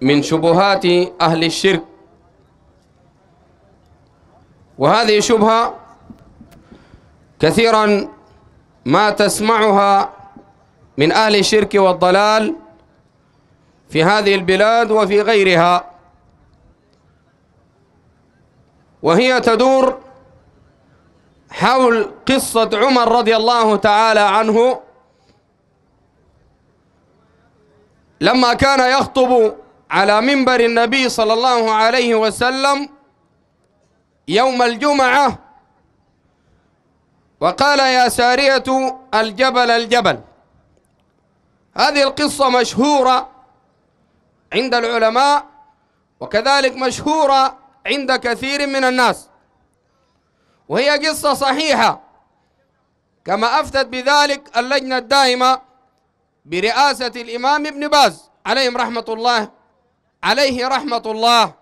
من شبهات أهل الشرك وهذه شبهة كثيرا ما تسمعها من أهل الشرك والضلال في هذه البلاد وفي غيرها وهي تدور حول قصة عمر رضي الله تعالى عنه لما كان يخطب على منبر النبي صلى الله عليه وسلم يوم الجمعة وقال يا سارية الجبل الجبل هذه القصة مشهورة عند العلماء وكذلك مشهورة عند كثير من الناس وهي قصة صحيحة كما أفتت بذلك اللجنة الدائمة برئاسة الإمام ابن باز عليهم رحمة الله عليه رحمة الله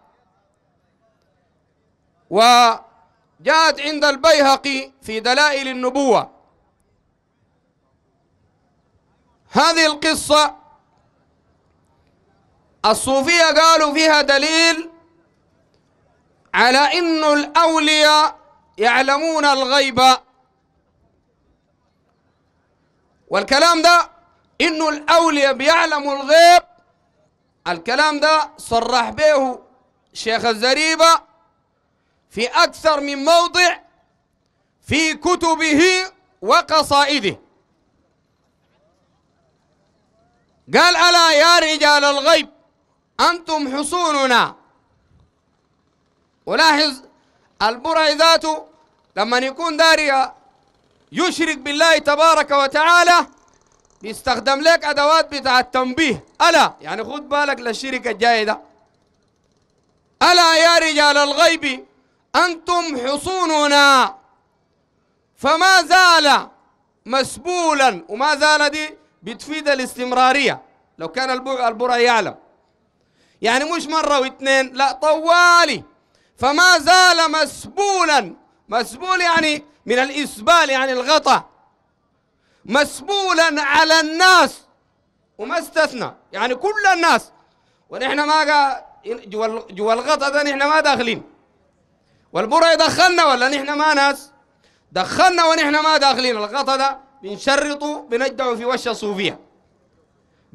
وجاءت عند البيهقي في دلائل النبوة هذه القصة الصوفية قالوا فيها دليل على أن الأولياء يعلمون الغيب والكلام ده أن الأولياء بيعلموا الغيب الكلام ده صرح به شيخ الزريبة في أكثر من موضع في كتبه وقصائده قال ألا يا رجال الغيب أنتم حصوننا ولاحظ البرع ذاته لما يكون داريا يشرك بالله تبارك وتعالى بيستخدم لك ادوات بتاع التنبيه الا يعني خد بالك للشركه الجايه ده الا يا رجال الغيب انتم حصوننا فما زال مسبولا وما زال دي بتفيد الاستمراريه لو كان البرع يعلم يعني مش مره واثنين لا طوالي فما زال مسبولا مسبول يعني من الاسبال يعني الغطاء مسبولا على الناس وما استثنى يعني كل الناس ونحن ما قا... جوا الغطا ده نحن ما داخلين والبرع دخلنا ولا نحن ما ناس دخلنا ونحن ما داخلين الغطا ده بنشرطه بنجدعه في وش الصوفيه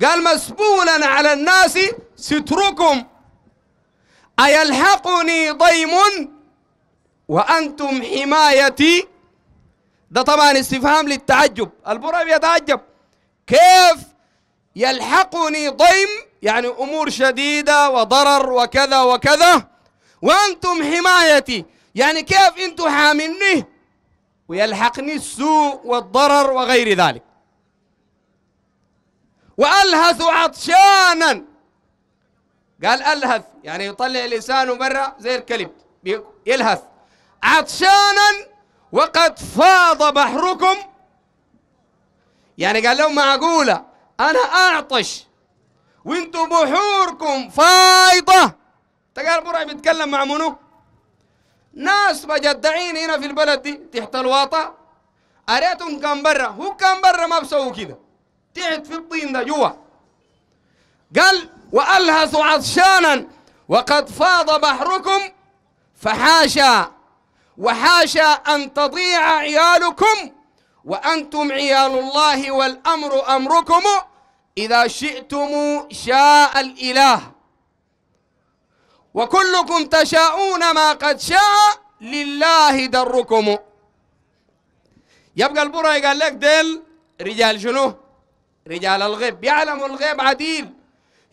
قال مسبولا على الناس ستركم أيلحقني ضيم وأنتم حمايتي ده طبعا استفهام للتعجب البرهب يتعجب كيف يلحقني ضيم يعني أمور شديدة وضرر وكذا وكذا وأنتم حمايتي يعني كيف أنتم حاملني ويلحقني السوء والضرر وغير ذلك وألهث عطشانا قال ألهث يعني يطلع لسانه برا زي الكلب يلهث عطشانا وقد فاض بحركم يعني قال لهم معقولة أنا أعطش وانتوا بحوركم فايضة تقال برع بيتكلم مع منو ناس مجدعين هنا في البلد دي تحت الواطة أريتهم كان برا هو كان برا ما بسووا كده تحت في الطين ده جوا قال وألهث عطشانا وقد فاض بحركم فحاشا وحاشا أن تضيع عيالكم وأنتم عيال الله والأمر أمركم إذا شئتم شاء الإله وكلكم تشاءون ما قد شاء لله دركم يبقى البرى قال لك ديل رجال شنو رجال الغيب يعلم الغيب عديل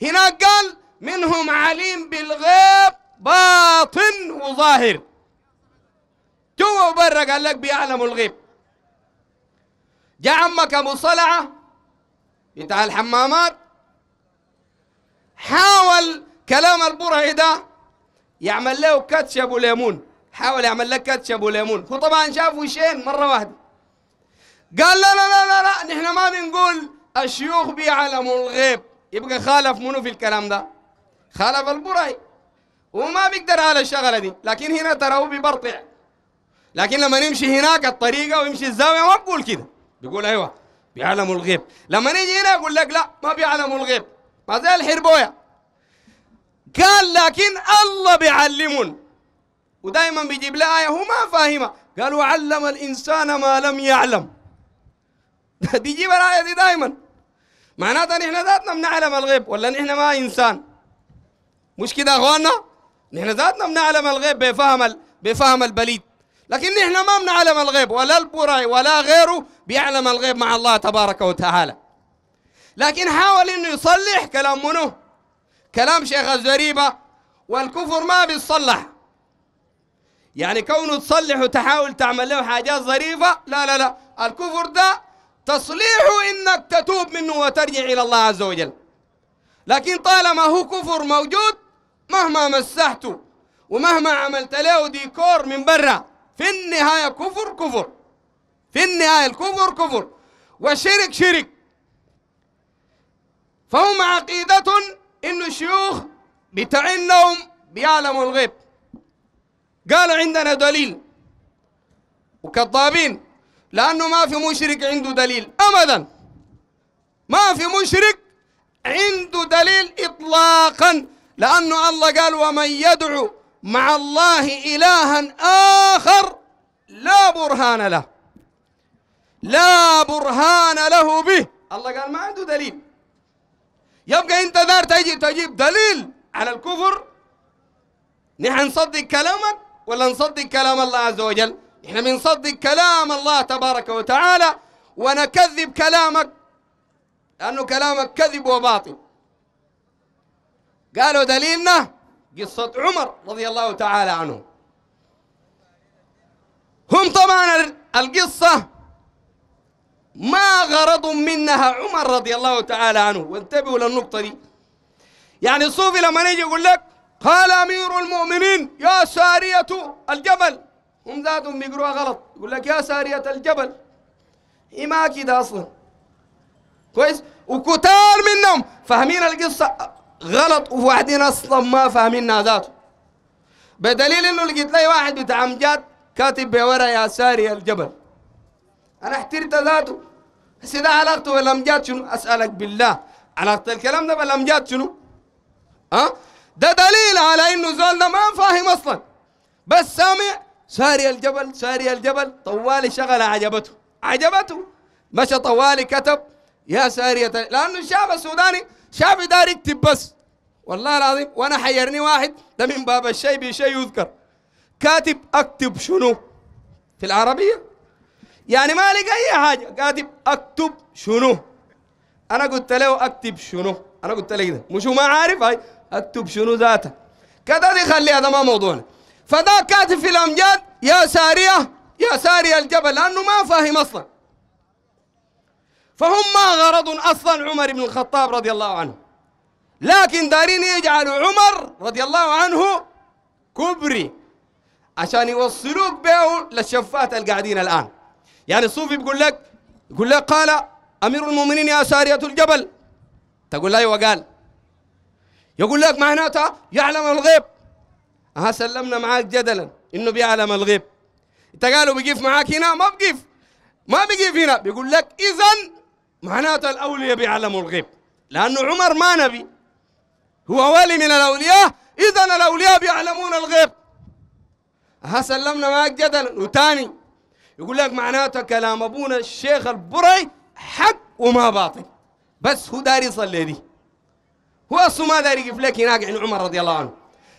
هناك قال منهم عليم بالغيب باطن وظاهر جوا وبرا قال لك بيعلموا الغيب جاء عمك ابو صلعه بتاع الحمامات حاول كلام البرعي ده يعمل له كاتشب وليمون حاول يعمل لك كاتشب وليمون هو طبعا شافه شين مره واحده قال لا لا لا لا, لا نحن ما بنقول الشيوخ بيعلموا الغيب يبقى خالف منو في الكلام ده خالف البرعي وما بيقدر على الشغله دي لكن هنا تراه بيبرطع لكن لما نمشي هناك الطريقة ويمشي الزاوية ما بقول كده بيقول أيوة بيعلموا الغيب لما نيجي هنا يقول لك لا ما بيعلموا الغيب ما زي الحربوية قال لكن الله بيعلمون ودائما بيجيب لها آية هو ما فاهمها قال وعلم الإنسان ما لم يعلم بيجيب الآية دي دائما معناتها نحن ذاتنا بنعلم الغيب ولا نحن ما إنسان مش كده أخواننا نحن ذاتنا بنعلم الغيب بفهم بفهم البليد لكن احنا ما بنعلم الغيب ولا البراي ولا غيره بيعلم الغيب مع الله تبارك وتعالى لكن حاول انه يصلح كلام منه كلام شيخ الزريبه والكفر ما بيتصلح يعني كونه تصلح وتحاول تعمل له حاجات ظريفه لا لا لا الكفر ده تصليحه انك تتوب منه وترجع الى الله عز وجل لكن طالما هو كفر موجود مهما مسحته ومهما عملت له ديكور من برا في النهاية كفر كفر في النهاية الكفر كفر والشرك شرك فهم عقيدة إن الشيوخ بتعنهم بيعلموا الغيب قال عندنا دليل وكذابين لأنه ما في مشرك عنده دليل أبدا ما في مشرك عنده دليل إطلاقا لأنه الله قال ومن يدعو مع الله إلها آخر لا برهان له لا برهان له به الله قال ما عنده دليل يبقى انت دار تجي تجيب دليل على الكفر نحن نصدق كلامك ولا نصدق كلام الله عز وجل احنا بنصدق كلام الله تبارك وتعالى ونكذب كلامك لأنه كلامك كذب وباطل قالوا دليلنا قصة عمر رضي الله تعالى عنه هم طبعا القصة ما غرض منها عمر رضي الله تعالى عنه وانتبهوا للنقطة دي يعني الصوفي لما يجي يقول لك قال أمير المؤمنين يا سارية الجبل هم ذاتهم بيقروها غلط يقول لك يا سارية الجبل هي ما كده أصلا كويس وكتار منهم فاهمين القصة غلط وواحدين اصلا ما فاهمين ذاته بدليل انه لقيت لي واحد بتاع امجاد كاتب بورا يا ساري الجبل انا احترت ذاته بس ده علاقته بالامجاد شنو اسالك بالله علاقه الكلام ده بالامجاد شنو ها أه؟ ده دليل على انه زول ما فاهم اصلا بس سامع ساري الجبل ساري الجبل طوالي شغله عجبته عجبته مشى طوالي كتب يا سارية لانه الشعب السوداني شافي يدار يكتب بس والله العظيم وانا حيرني واحد ده من باب الشيء بشيء يذكر كاتب اكتب شنو في العربيه يعني ما لقى اي حاجه كاتب اكتب شنو انا قلت له اكتب شنو انا قلت له كده مش ما عارف هاي اكتب شنو ذاته كده دي خلي هذا ما موضوعنا فذا كاتب في الامجاد يا ساريه يا ساريه الجبل لانه ما فاهم اصلا فهم ما غرض أصلا عمر بن الخطاب رضي الله عنه لكن دارين يجعلوا عمر رضي الله عنه كبري عشان يوصلوك به للشفات القاعدين الآن يعني الصوفي بيقول لك يقول لك قال أمير المؤمنين يا سارية الجبل تقول له أيوة قال يقول لك معناتها يعلم الغيب ها سلمنا معاك جدلا انه بيعلم الغيب انت قالوا بيقف معاك هنا ما بقف ما بيقف هنا بيقول لك اذا معناته الأولياء بيعلموا الغيب لأنه عمر ما نبي هو ولي من الأولياء إذا الأولياء بيعلمون الغيب ها سلمنا معك جدلا وتاني يقول لك معناته كلام أبونا الشيخ البري حق وما باطل بس هو داري يصلي دي هو أصله ما داري يقف لك هناك عند عمر رضي الله عنه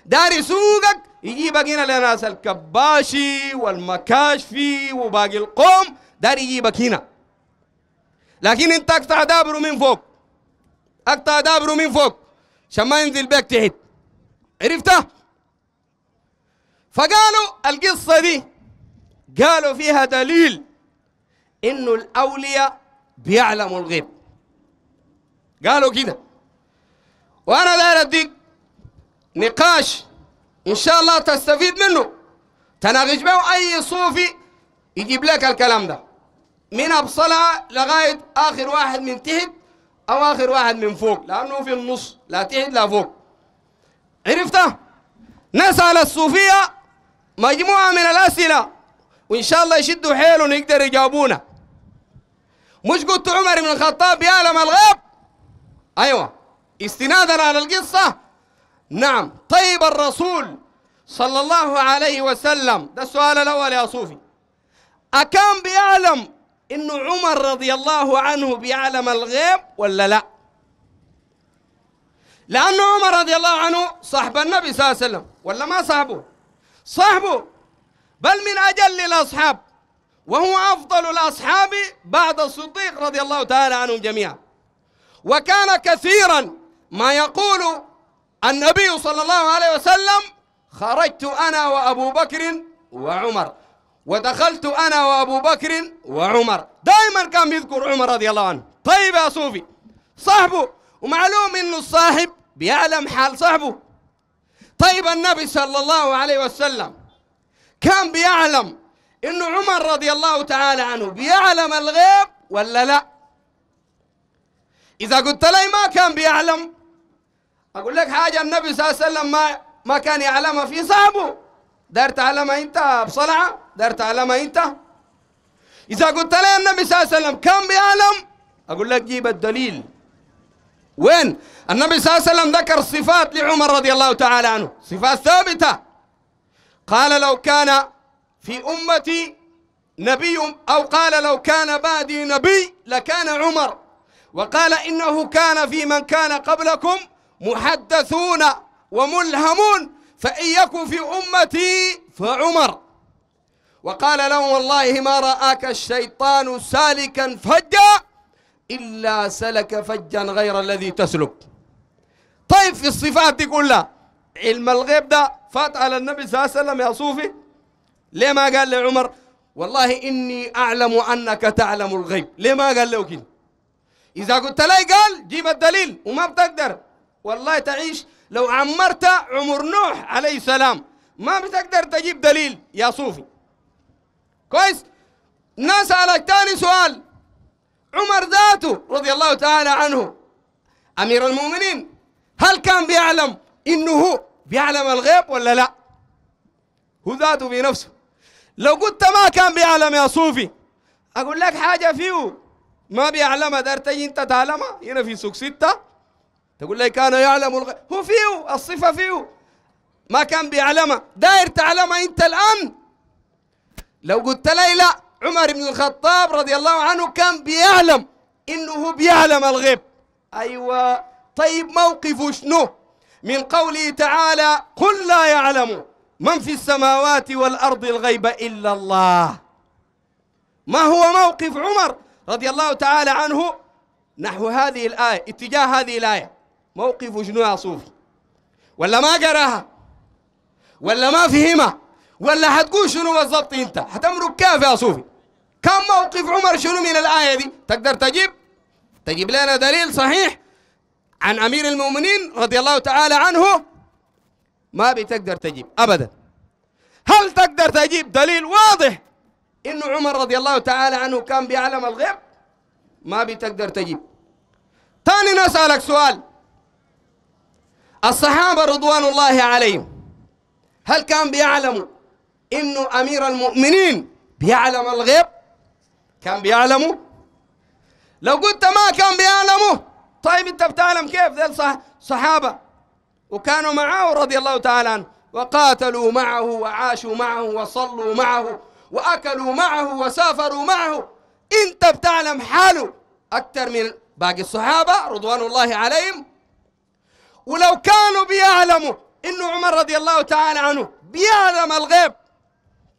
داري سوقك يجيبك هنا لناس الكباشي والمكاشفي وباقي القوم داري يجيبك هنا لكن انت اقطع دابره من فوق اقطع دابره من فوق عشان ما ينزل بيك تحت عرفتها فقالوا القصة دي قالوا فيها دليل انه الاولياء بيعلموا الغيب قالوا كده وانا داير اديك نقاش ان شاء الله تستفيد منه تناقش به اي صوفي يجيب لك الكلام ده من أبصلها لغاية آخر واحد من تحت أو آخر واحد من فوق لأنه في النص لا تحت لا فوق عرفته؟ نسأل الصوفية مجموعة من الأسئلة وإن شاء الله يشدوا حيله ونقدر يجاوبونا مش قلت عمر بن الخطاب يعلم الغيب أيوة استنادا على القصة نعم طيب الرسول صلى الله عليه وسلم ده السؤال الأول يا صوفي أكان بيعلم إن عمر رضي الله عنه بيعلم الغيب ولا لا لأن عمر رضي الله عنه صاحب النبي صلى الله عليه وسلم ولا ما صاحبه صاحبه بل من أجل الأصحاب وهو أفضل الأصحاب بعد الصديق رضي الله تعالى عنهم جميعا وكان كثيرا ما يقول النبي صلى الله عليه وسلم خرجت أنا وأبو بكر وعمر ودخلت أنا وأبو بكر وعمر دائما كان بيذكر عمر رضي الله عنه طيب يا صوفي صاحبه ومعلوم إنه الصاحب بيعلم حال صاحبه طيب النبي صلى الله عليه وسلم كان بيعلم إنه عمر رضي الله تعالى عنه بيعلم الغيب ولا لا إذا قلت لي ما كان بيعلم أقول لك حاجة النبي صلى الله عليه وسلم ما ما كان يعلمها في صاحبه دار تعلمها أنت بصلعة دار تعلم أنت إذا قلت لي النبي صلى الله عليه وسلم كم بيعلم أقول لك جيب الدليل وين النبي صلى الله عليه وسلم ذكر صفات لعمر رضي الله تعالى عنه صفات ثابتة قال لو كان في أمتي نبي أو قال لو كان بعدي نبي لكان عمر وقال إنه كان في من كان قبلكم محدثون وملهمون فإن يكن في أمتي فعمر وقال لهم والله ما رآك الشيطان سالكا فجا إلا سلك فجا غير الذي تسلك طيب في الصفات دي كلها علم الغيب ده فات على النبي صلى الله عليه وسلم يا صوفي ليه ما قال لعمر والله إني أعلم أنك تعلم الغيب ليه ما قال له كده إذا قلت لي قال جيب الدليل وما بتقدر والله تعيش لو عمرت عمر نوح عليه السلام ما بتقدر تجيب دليل يا صوفي كويس نسألك ثاني سؤال عمر ذاته رضي الله تعالى عنه أمير المؤمنين هل كان بيعلم إنه هو بيعلم الغيب ولا لا هو ذاته بنفسه لو قلت ما كان بيعلم يا صوفي أقول لك حاجة فيه ما بيعلمها دارتي تجي أنت تعلمها هنا في سوق ستة تقول لي كان يعلم الغيب هو فيه الصفة فيه ما كان بيعلمها داير تعلمها أنت الآن لو قلت لي لا عمر بن الخطاب رضي الله عنه كان بيعلم انه بيعلم الغيب ايوه طيب موقفه شنو من قوله تعالى قل لا يعلم من في السماوات والارض الغيب الا الله ما هو موقف عمر رضي الله تعالى عنه نحو هذه الايه اتجاه هذه الايه موقفه شنو يا صوفي ولا ما قراها ولا ما فهمها ولا هتقول شنو بالضبط انت هتمرق كيف يا صوفي كان موقف عمر شنو من الايه دي تقدر تجيب تجيب لنا دليل صحيح عن امير المؤمنين رضي الله تعالى عنه ما بتقدر تجيب ابدا هل تقدر تجيب دليل واضح انه عمر رضي الله تعالى عنه كان بيعلم الغيب ما بتقدر تجيب ثاني نسالك سؤال الصحابه رضوان الله عليهم هل كان بيعلموا إنه أمير المؤمنين بيعلم الغيب كان بيعلمه لو قلت ما كان بيعلمه طيب أنت بتعلم كيف ذي صح صحابة وكانوا معه رضي الله تعالى عنه وقاتلوا معه وعاشوا معه وصلوا معه وأكلوا معه وسافروا معه أنت بتعلم حاله أكثر من باقي الصحابة رضوان الله عليهم ولو كانوا بيعلموا انه عمر رضي الله تعالى عنه بيعلم الغيب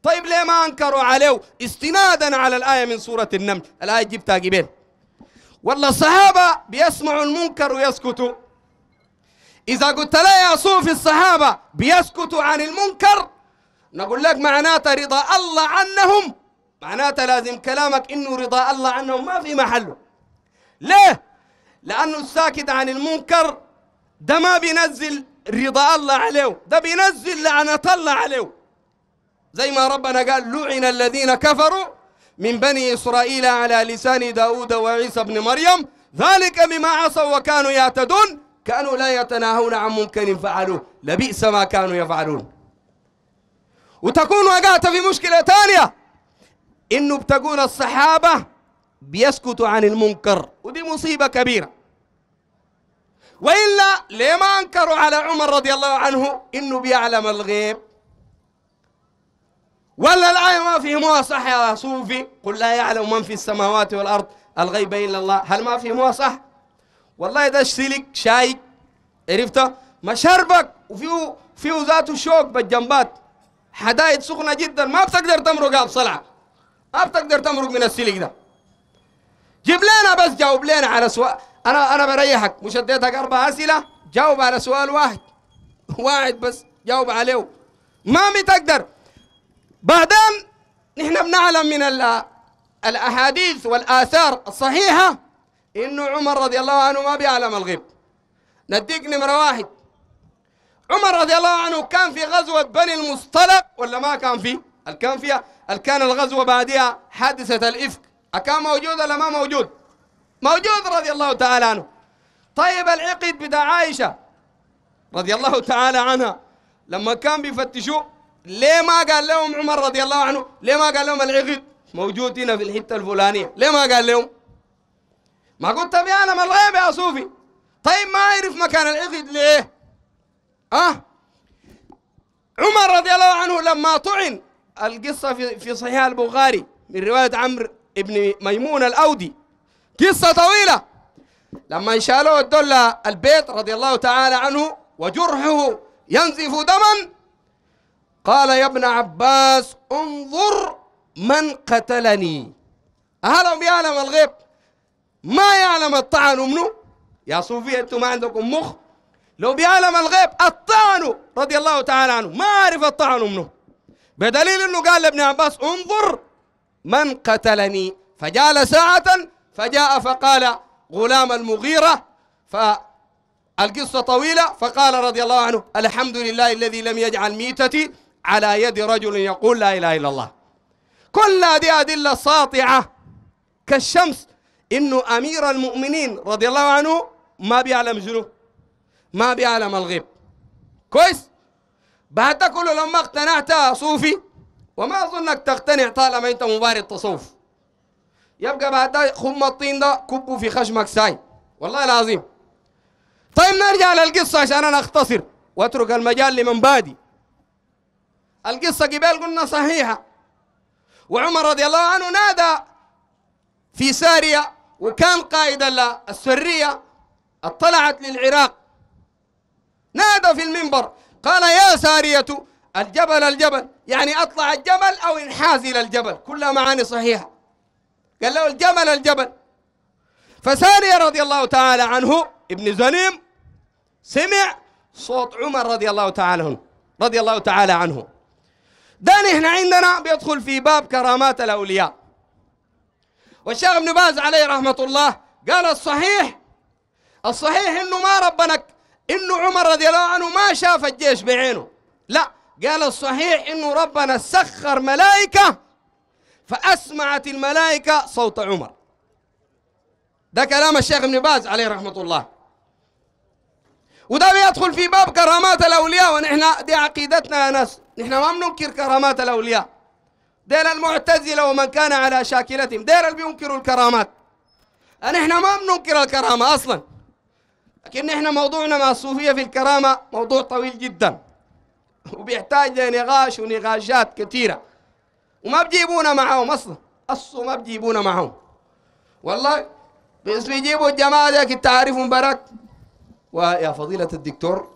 طيب ليه ما أنكروا عليه استنادا على الآية من سورة النمل الآية جبتها قبل والله الصحابة بيسمعوا المنكر ويسكتوا إذا قلت لا يا صوفي الصحابة بيسكتوا عن المنكر نقول لك معناته رضا الله عنهم معناته لازم كلامك إنه رضا الله عنهم ما في محله ليه؟ لأنه الساكت عن المنكر ده ما بينزل رضا الله عليه ده بينزل لعنة الله عليه زي ما ربنا قال لعن الذين كفروا من بني إسرائيل على لسان داود وعيسى بن مريم ذلك بما عصوا وكانوا يعتدون كانوا لا يتناهون عن منكر فعلوه لبئس ما كانوا يفعلون وتكون وقعت في مشكلة ثانية إنه بتقول الصحابة بيسكتوا عن المنكر ودي مصيبة كبيرة وإلا ليه ما أنكروا على عمر رضي الله عنه إنه بيعلم الغيب ولا الآية ما فهموها صح يا صوفي قل لا يعلم من في السماوات والأرض الغيب إلا الله هل ما فهموها صح والله ده اشتلك شاي عرفته مشربك وفيه فيه ذاته شوك بالجنبات حدائد سخنة جدا ما بتقدر تمرق بصلعة ما بتقدر تمرق من السلك ده جيب لنا بس جاوب لنا على سؤال أنا أنا بريحك مش اديتك أربع أسئلة جاوب على سؤال واحد واحد بس جاوب عليه ما بتقدر بعدين نحن بنعلم من الأحاديث والآثار الصحيحة إنه عمر رضي الله عنه ما بيعلم الغيب نديك نمرة واحد عمر رضي الله عنه كان في غزوة بني المصطلق ولا ما كان فيه؟ هل كان فيها هل كان الغزوة بعدها حادثة الإفك؟ أكان موجود ولا ما موجود؟ موجود رضي الله تعالى عنه طيب العقد بتاع عائشة رضي الله تعالى عنها لما كان بيفتشوه ليه ما قال لهم عمر رضي الله عنه ليه ما قال لهم العقد موجود هنا في الحتة الفلانية ليه ما قال لهم ما قلت بي أنا من الغيب يا صوفي طيب ما يعرف مكان العقد ليه أه عمر رضي الله عنه لما طعن القصة في, في صحيح البخاري من رواية عمرو ابن ميمون الأودي قصة طويلة لما شالوه الدولة البيت رضي الله تعالى عنه وجرحه ينزف دما قال يا ابن عباس انظر من قتلني أهلهم يعلم الغيب ما يعلم الطعن منه يا صوفي أنتم ما عندكم مخ لو بيعلم الغيب الطعن رضي الله تعالى عنه ما عرف الطعن منه بدليل أنه قال لابن عباس انظر من قتلني فجال ساعة فجاء فقال غلام المغيرة فالقصة طويلة فقال رضي الله عنه الحمد لله الذي لم يجعل ميتتي على يد رجل يقول لا إله إلا الله كل هذه أدلة ساطعة كالشمس إنه أمير المؤمنين رضي الله عنه ما بيعلم شنو ما بيعلم الغيب كويس بعد كله لما اقتنعت صوفي وما أظنك تقتنع طالما أنت مبارد تصوف يبقى بعد ده خم الطين ده كبه في خشمك ساي والله العظيم طيب نرجع للقصة عشان أنا أختصر وأترك المجال لمن بادي القصة قبال قلنا صحيحة وعمر رضي الله عنه نادى في سارية وكان قائد السرية اطلعت للعراق نادى في المنبر قال يا سارية الجبل الجبل يعني اطلع الجبل او انحاز الى الجبل كلها معاني صحيحه قال له الجمل الجبل فسارية رضي الله تعالى عنه ابن زنيم سمع صوت عمر رضي الله تعالى عنه رضي الله تعالى عنه ده نحن عندنا بيدخل في باب كرامات الأولياء والشيخ ابن باز عليه رحمة الله قال الصحيح الصحيح انه ما ربنا انه عمر رضي الله عنه ما شاف الجيش بعينه لا قال الصحيح انه ربنا سخر ملائكة فأسمعت الملائكة صوت عمر ده كلام الشيخ ابن باز عليه رحمة الله وده بيدخل في باب كرامات الأولياء ونحن دي عقيدتنا يا ناس نحن ما بننكر كرامات الأولياء دين المعتزلة ومن كان على شاكلتهم دين اللي بينكروا الكرامات نحن ما بننكر الكرامة أصلا لكن نحن موضوعنا مع الصوفية في الكرامة موضوع طويل جدا وبيحتاج لنقاش ونقاشات كثيرة وما بجيبونا معهم أصلا أصلا ما بجيبونا معهم والله بس بيجيبوا الجماعة ديك تعرفهم براك ويا فضيلة الدكتور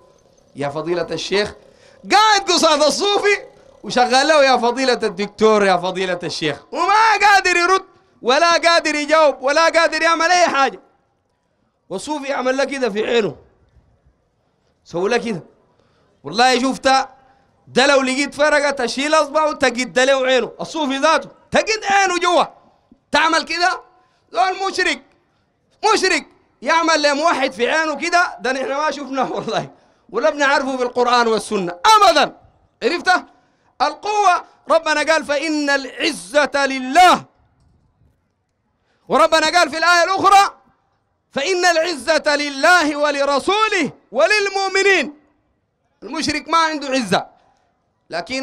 يا فضيلة الشيخ قاعد قصاد الصوفي وشغال له يا فضيلة الدكتور يا فضيلة الشيخ وما قادر يرد ولا قادر يجاوب ولا قادر يعمل أي حاجة والصوفي عمل له كده في عينه سوي له كده والله شفتها ده لو لقيت فرقة تشيل أصبعه تقد له عينه الصوفي ذاته تقد عينه جوا تعمل كده ده مشرك مشرك يعمل لموحد في عينه كده ده نحن ما شفناه والله ولا بنعرفه بالقرآن والسنة أبدا عرفته القوة ربنا قال فإن العزة لله وربنا قال في الآية الأخرى فإن العزة لله ولرسوله وللمؤمنين المشرك ما عنده عزة لكن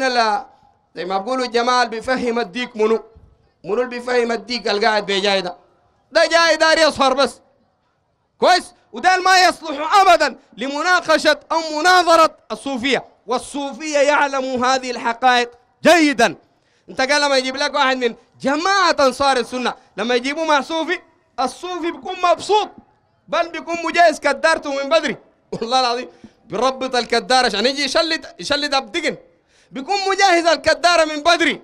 زي ما بقولوا الجمال بيفهم الديك منو منو اللي بيفهم الديك القاعد بجاي ده ده جاي داري يسهر بس كويس وده ما يصلح ابدا لمناقشه او مناظره الصوفيه والصوفيه يعلم هذه الحقائق جيدا انت قال لما يجيب لك واحد من جماعه انصار السنه لما يجيبوه مع صوفي الصوفي بيكون مبسوط بل بيكون مجهز كدارته من بدري والله العظيم بيربط الكدار عشان يجي يشلد يشلد ابدقن بيكون مجهز الكداره من بدري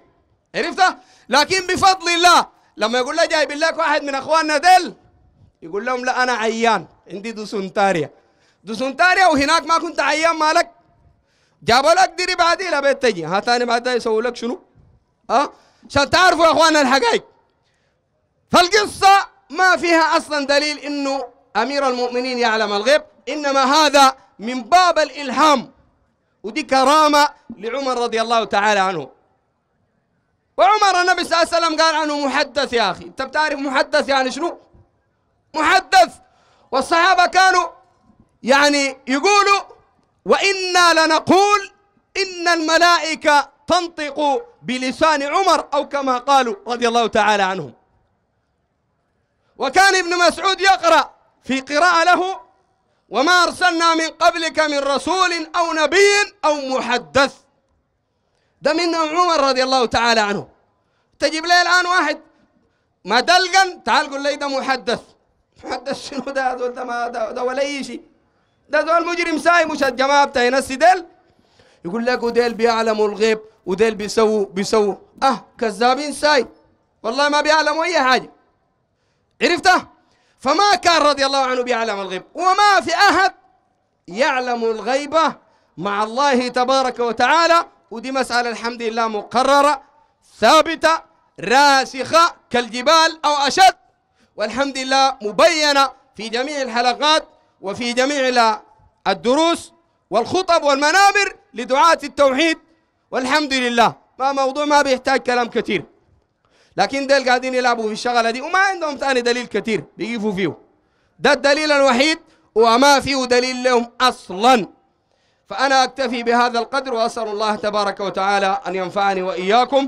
عرفتها لكن بفضل الله لما يقول له جايب لك واحد من اخواننا ديل يقول لهم لا انا عيان عندي دوسنتاريا دوسنتاريا وهناك ما كنت عيان مالك جابوا لك ديري بعدي لبيت تجي ها ثاني بعدها يسووا لك شنو؟ ها؟ عشان تعرفوا يا اخوانا الحقائق فالقصه ما فيها اصلا دليل انه امير المؤمنين يعلم الغيب انما هذا من باب الالهام ودي كرامه لعمر رضي الله تعالى عنه وعمر النبي صلى الله عليه وسلم قال عنه محدث يا اخي انت بتعرف محدث يعني شنو؟ محدث والصحابة كانوا يعني يقولوا وإنا لنقول إن الملائكة تنطق بلسان عمر أو كما قالوا رضي الله تعالى عنهم وكان ابن مسعود يقرأ في قراءة له وما أرسلنا من قبلك من رسول أو نبي أو محدث ده من عمر رضي الله تعالى عنه تجيب لي الآن واحد مدلقا تعال قول لي ده محدث فحد شنو ده دول ده ما ده, ده ولا اي شيء ده دول مجرم ساي مش الجماعه بتاع ناس ديل يقول لك وديل بيعلموا الغيب وديل بيسووا بيسووا اه كذابين ساي والله ما بيعلموا اي حاجه عرفته فما كان رضي الله عنه بيعلم الغيب وما في احد يعلم الغيبه مع الله تبارك وتعالى ودي مساله الحمد لله مقرره ثابته راسخه كالجبال او اشد والحمد لله مبينة في جميع الحلقات وفي جميع الدروس والخطب والمنابر لدعاة التوحيد والحمد لله ما موضوع ما بيحتاج كلام كثير لكن ديل قاعدين يلعبوا في الشغلة دي وما عندهم ثاني دليل كثير بيقفوا فيه ده الدليل الوحيد وما فيه دليل لهم أصلا فأنا أكتفي بهذا القدر وأسأل الله تبارك وتعالى أن ينفعني وإياكم